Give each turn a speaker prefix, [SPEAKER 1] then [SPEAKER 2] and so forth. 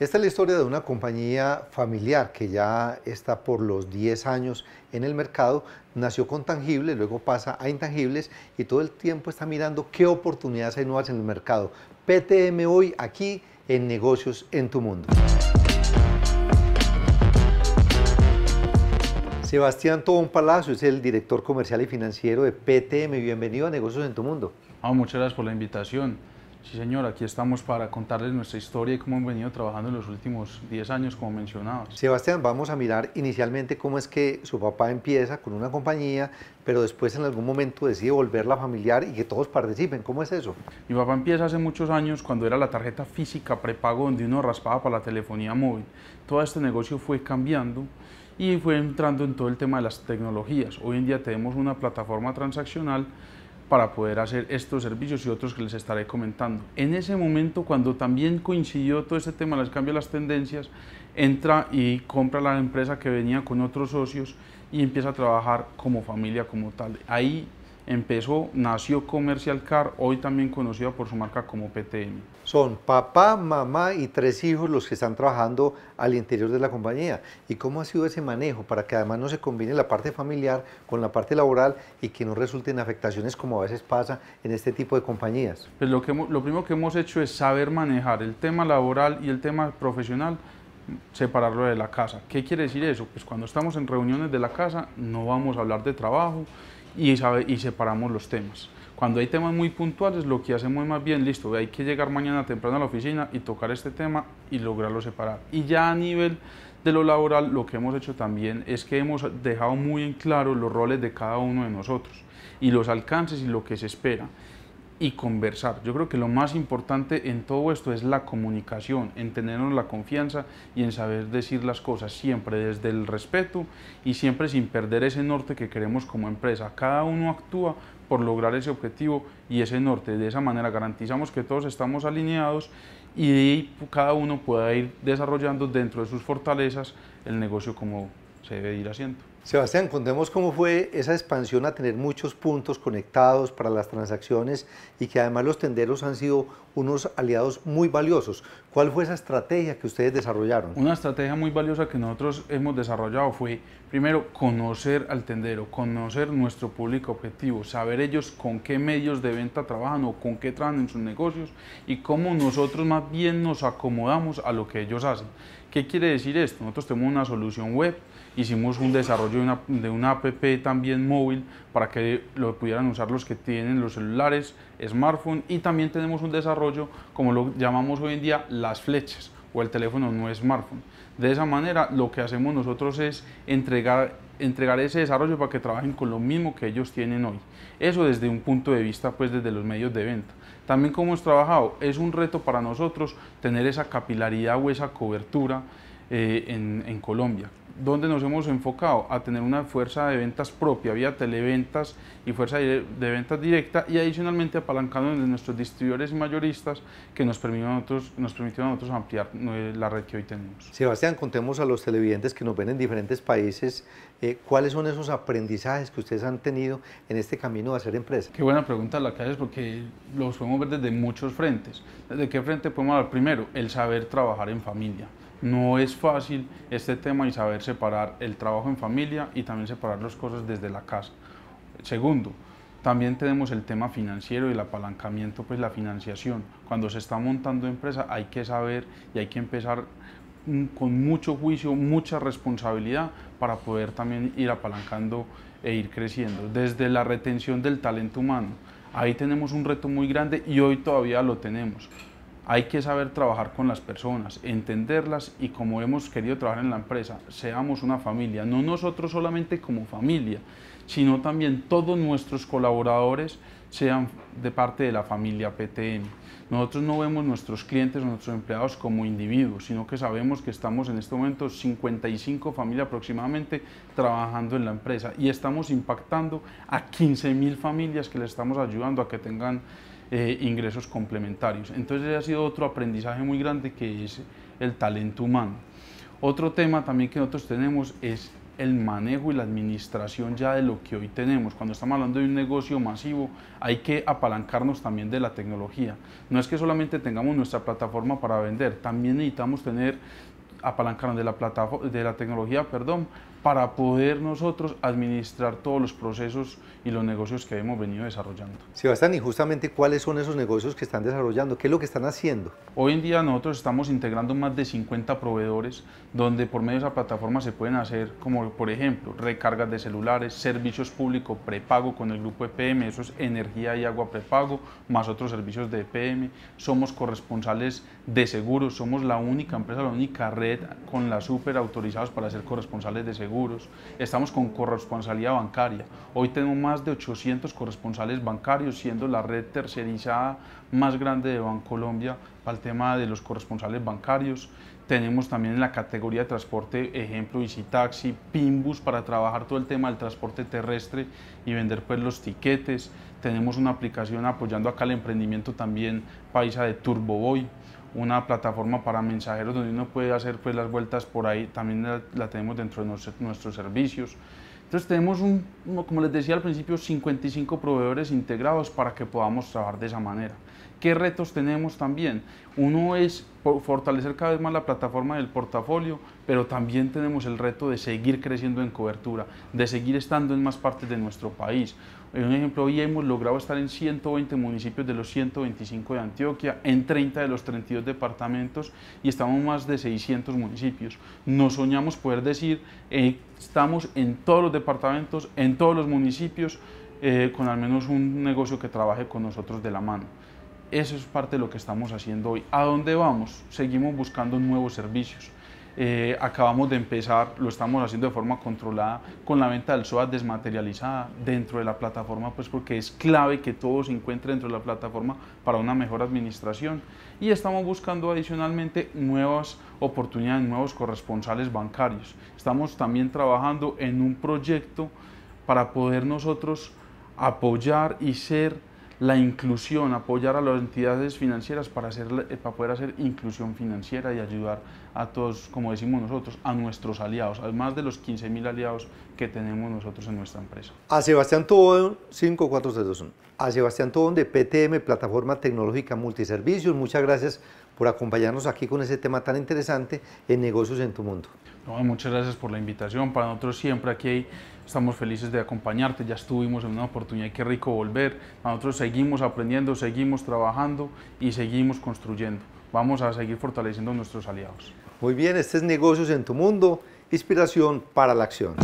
[SPEAKER 1] Esta es la historia de una compañía familiar que ya está por los 10 años en el mercado, nació con tangibles, luego pasa a intangibles y todo el tiempo está mirando qué oportunidades hay nuevas en el mercado. PTM hoy aquí en Negocios en tu Mundo. Sebastián Tobón Palacio es el director comercial y financiero de PTM. Bienvenido a Negocios en tu Mundo.
[SPEAKER 2] Ah, muchas gracias por la invitación. Sí, señor, aquí estamos para contarles nuestra historia y cómo han venido trabajando en los últimos 10 años, como mencionaba
[SPEAKER 1] Sebastián, vamos a mirar inicialmente cómo es que su papá empieza con una compañía, pero después en algún momento decide volverla familiar y que todos participen.
[SPEAKER 2] ¿Cómo es eso? Mi papá empieza hace muchos años cuando era la tarjeta física prepago donde uno raspaba para la telefonía móvil. Todo este negocio fue cambiando y fue entrando en todo el tema de las tecnologías. Hoy en día tenemos una plataforma transaccional para poder hacer estos servicios y otros que les estaré comentando. En ese momento, cuando también coincidió todo ese tema, les cambio las tendencias, entra y compra la empresa que venía con otros socios y empieza a trabajar como familia como tal. Ahí empezó, nació Comercial Car, hoy también conocida por su marca como PTM.
[SPEAKER 1] Son papá, mamá y tres hijos los que están trabajando al interior de la compañía. ¿Y cómo ha sido ese manejo para que además no se combine la parte familiar con la parte laboral y que no resulten afectaciones como a veces pasa en este tipo de compañías?
[SPEAKER 2] Pues lo, que lo primero que hemos hecho es saber manejar el tema laboral y el tema profesional separarlo de la casa. ¿Qué quiere decir eso? Pues cuando estamos en reuniones de la casa no vamos a hablar de trabajo, y, separamos los temas. Cuando hay temas muy puntuales, lo que hacemos es más bien, listo, hay que llegar mañana temprano a la oficina y tocar este tema y lograrlo separar. Y ya a nivel de lo laboral, lo que hemos hecho también es que hemos dejado muy en claro los roles de cada uno de nosotros y los alcances y lo que se espera y conversar. Yo creo que lo más importante en todo esto es la comunicación, en tenernos la confianza y en saber decir las cosas siempre desde el respeto y siempre sin perder ese norte que queremos como empresa. Cada uno actúa por lograr ese objetivo y ese norte. De esa manera garantizamos que todos estamos alineados y cada uno pueda ir desarrollando dentro de sus fortalezas el negocio como se debe ir haciendo. Sebastián, contemos cómo fue esa expansión a tener muchos
[SPEAKER 1] puntos conectados para las transacciones y que además los tenderos han sido unos aliados muy valiosos. ¿Cuál fue esa estrategia que ustedes desarrollaron?
[SPEAKER 2] Una estrategia muy valiosa que nosotros hemos desarrollado fue, primero, conocer al tendero, conocer nuestro público objetivo, saber ellos con qué medios de venta trabajan o con qué trabajan en sus negocios y cómo nosotros más bien nos acomodamos a lo que ellos hacen. ¿Qué quiere decir esto? Nosotros tenemos una solución web, hicimos un desarrollo de una, app también móvil para que lo pudieran usar los que tienen los celulares, smartphone y también tenemos un desarrollo como lo llamamos hoy en día las flechas o el teléfono no smartphone. De esa manera lo que hacemos nosotros es entregar, entregar ese desarrollo para que trabajen con lo mismo que ellos tienen hoy. Eso desde un punto de vista pues desde los medios de venta. También como hemos trabajado, es un reto para nosotros tener esa capilaridad o esa cobertura eh, en, Colombia. donde nos hemos enfocado? A tener una fuerza de ventas propia, vía televentas y fuerza de ventas directa y adicionalmente apalancando de nuestros distribuidores mayoristas que nos permitieron a nosotros, nos permitieron a ampliar eh, la red que hoy tenemos.
[SPEAKER 1] Sebastián, contemos a los televidentes que nos ven en diferentes países eh, cuáles son
[SPEAKER 2] esos aprendizajes que ustedes han
[SPEAKER 1] tenido en
[SPEAKER 2] este camino de hacer empresa. Qué buena pregunta la que haces porque los podemos ver desde muchos frentes. ¿Desde qué frente podemos hablar? Primero, el saber trabajar en familia. No es fácil este tema y saber separar el trabajo en familia y también separar las cosas desde la casa. Segundo, también tenemos el tema financiero y el apalancamiento, pues la financiación. Cuando se está montando empresa hay que saber y hay que empezar mm, con mucho juicio, mucha responsabilidad para poder también ir apalancando e ir creciendo. Desde la retención del talento humano, ahí tenemos un reto muy grande y hoy todavía lo tenemos hay que saber trabajar con las personas, entenderlas y como hemos querido trabajar en la empresa, seamos una familia, no nosotros solamente como familia, sino también todos nuestros colaboradores sean de parte de la familia PTM. Nosotros no vemos nuestros clientes, nuestros empleados como individuos, sino que sabemos que estamos en este momento 55 familias aproximadamente trabajando en la empresa y estamos impactando a 15.000 familias que le estamos ayudando a que tengan eh, ingresos complementarios. Entonces ha sido otro aprendizaje muy grande que es el talento humano. Otro tema también que nosotros tenemos es el manejo y la administración ya de lo que hoy tenemos. Cuando estamos hablando de un negocio masivo, hay que apalancarnos también de la tecnología. No es que solamente tengamos nuestra plataforma para vender, también necesitamos tener apalancarnos de la, de la tecnología perdón, para poder nosotros administrar todos los procesos y los negocios que hemos venido desarrollando.
[SPEAKER 1] Sebastián, y justamente cuáles son esos negocios que están desarrollando, qué es lo que están haciendo.
[SPEAKER 2] Hoy en día nosotros estamos integrando más de 50 proveedores donde por medio de esa plataforma se pueden hacer como por ejemplo recargas de celulares, servicios públicos prepago con el grupo EPM, eso es energía y agua prepago, más otros servicios de EPM, somos corresponsales de seguros, somos la única empresa, la única red con la super autorizados para ser corresponsales de seguros estamos con corresponsalía bancaria. Hoy tenemos más de 800 corresponsales bancarios, siendo la red tercerizada más grande de Bancolombia para el tema de los corresponsales bancarios. Tenemos también en la categoría de transporte, ejemplo, Visitaxi, Pimbus, para trabajar todo el tema del transporte terrestre y vender pues los tiquetes. Tenemos una aplicación apoyando acá el emprendimiento también paisa de Turboboy, una plataforma para mensajeros donde uno puede hacer pues, las vueltas por ahí, también la, tenemos dentro de nuestros servicios. Entonces tenemos, un, como les decía al principio, 55 proveedores integrados para que podamos trabajar de esa manera. ¿Qué retos tenemos también? Uno es fortalecer cada vez más la plataforma del portafolio, pero también tenemos el reto de seguir creciendo en cobertura, de seguir estando en más partes de nuestro país un ejemplo, hoy hemos logrado estar en 120 municipios de los 125 de Antioquia, en 30 de los 32 departamentos y estamos en más de 600 municipios. Nos soñamos poder decir, eh, estamos en todos los departamentos, en todos los municipios, eh, con al menos un negocio que trabaje con nosotros de la mano. Eso es parte de lo que estamos haciendo hoy. ¿A dónde vamos? Seguimos buscando nuevos servicios eh, acabamos de empezar, lo estamos haciendo de forma controlada, con la venta del SOA desmaterializada dentro de la plataforma, pues porque es clave que todo se encuentre dentro de la plataforma para una mejor administración. Y estamos buscando adicionalmente nuevas oportunidades, nuevos corresponsales bancarios. Estamos también trabajando en un proyecto para poder nosotros apoyar y ser la inclusión, apoyar a las entidades financieras para, hacer, eh, para poder hacer inclusión financiera y ayudar a todos, como decimos nosotros, a nuestros aliados, además de los 15.000 aliados que tenemos nosotros en nuestra empresa. A
[SPEAKER 1] Sebastián Tobón, 54321. A Sebastián Tobón de PTM, Plataforma Tecnológica Multiservicios, muchas gracias por acompañarnos aquí con ese tema tan interesante en negocios en tu mundo.
[SPEAKER 2] muchas gracias por la invitación. Para nosotros siempre aquí hay estamos felices de acompañarte, ya estuvimos en una oportunidad y qué rico volver. Nosotros seguimos aprendiendo, seguimos trabajando y seguimos construyendo. Vamos a seguir fortaleciendo nuestros aliados.
[SPEAKER 1] Muy bien, este es Negocios en tu Mundo, inspiración para la acción.